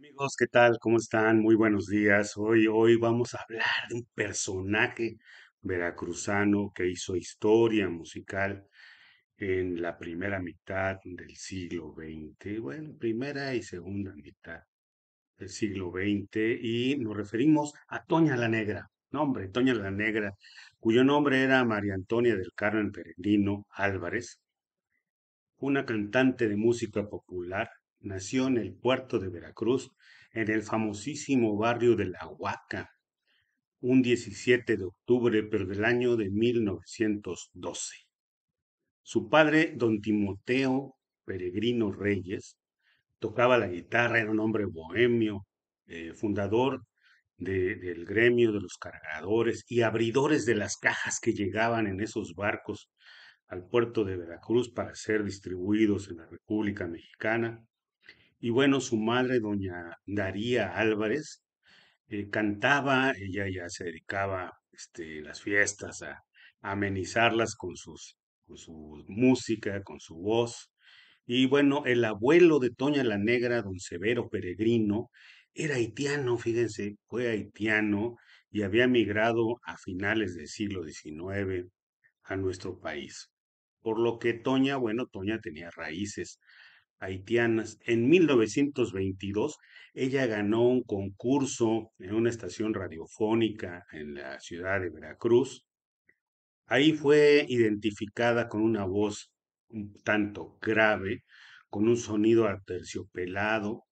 Amigos, ¿qué tal? ¿Cómo están? Muy buenos días. Hoy, hoy vamos a hablar de un personaje veracruzano que hizo historia musical en la primera mitad del siglo XX, bueno, primera y segunda mitad del siglo XX, y nos referimos a Toña la Negra, nombre, Toña la Negra, cuyo nombre era María Antonia del Carmen Peregrino Álvarez, una cantante de música popular Nació en el puerto de Veracruz, en el famosísimo barrio de La Huaca, un 17 de octubre, pero del año de 1912. Su padre, don Timoteo Peregrino Reyes, tocaba la guitarra, era un hombre bohemio, eh, fundador del gremio de los cargadores y abridores de las cajas que llegaban en esos barcos al puerto de Veracruz para ser distribuidos en la República Mexicana. Y bueno, su madre, doña Daría Álvarez, eh, cantaba, ella ya se dedicaba este, las fiestas a, amenizarlas con, sus, con su música, con su voz. Y bueno, el abuelo de Toña la Negra, don Severo Peregrino, era haitiano, fíjense, fue haitiano y había migrado a finales del siglo XIX a nuestro país. Por lo que Toña, bueno, Toña tenía raíces haitianas. En 1922, ella ganó un concurso en una estación radiofónica en la ciudad de Veracruz. Ahí fue identificada con una voz un tanto grave, con un sonido aterciopelado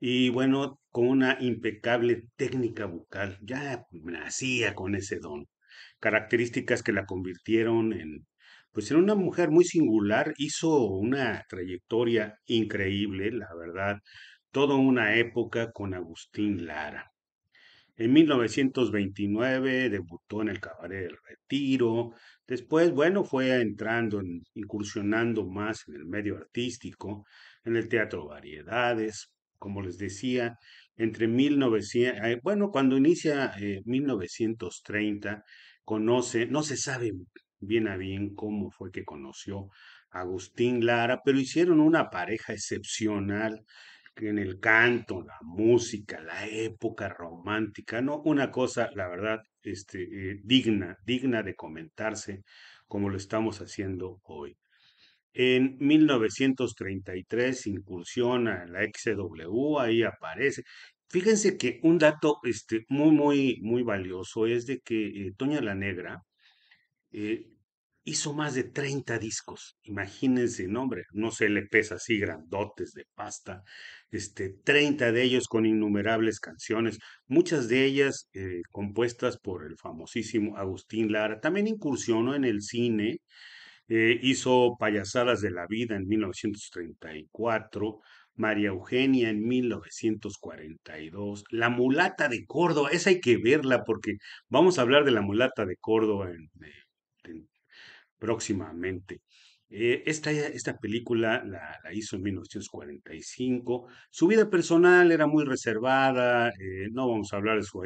y bueno, con una impecable técnica vocal. Ya nacía con ese don, características que la convirtieron en pues era una mujer muy singular, hizo una trayectoria increíble, la verdad, toda una época con Agustín Lara. En 1929 debutó en el Cabaret del Retiro, después, bueno, fue entrando, incursionando más en el medio artístico, en el teatro variedades, como les decía, entre 1900, eh, bueno, cuando inicia 1930, eh, conoce, no se sabe bien a bien cómo fue que conoció Agustín Lara, pero hicieron una pareja excepcional en el canto, la música, la época romántica, ¿no? Una cosa, la verdad, este, eh, digna, digna de comentarse como lo estamos haciendo hoy. En 1933 incursiona en la XW, ahí aparece. Fíjense que un dato este, muy, muy, muy valioso es de que eh, Toña la Negra eh, hizo más de 30 discos, imagínense, nombre, no se le pesa así grandotes de pasta, este, 30 de ellos con innumerables canciones, muchas de ellas eh, compuestas por el famosísimo Agustín Lara. También incursionó en el cine, eh, hizo Payasadas de la Vida en 1934. María Eugenia en 1942, La Mulata de Córdoba, esa hay que verla porque vamos a hablar de La Mulata de Córdoba en, próximamente. Eh, esta, esta, película la, hizo en 1945. Su vida personal era muy reservada. Eh, no vamos a hablar de su,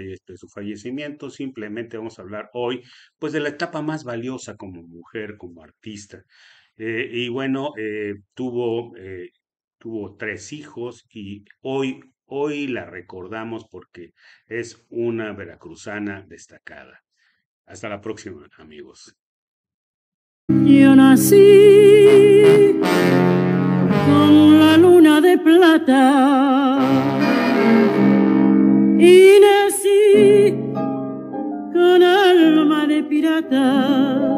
fallecimiento, simplemente vamos a hablar hoy pues, de la etapa más valiosa como mujer, como artista. Eh, y bueno, tuvo, tuvo tres hijos y hoy, hoy la recordamos porque es una veracruzana destacada. Hasta la próxima, amigos. Yo nací con la luna de plata y nací con alma de pirata.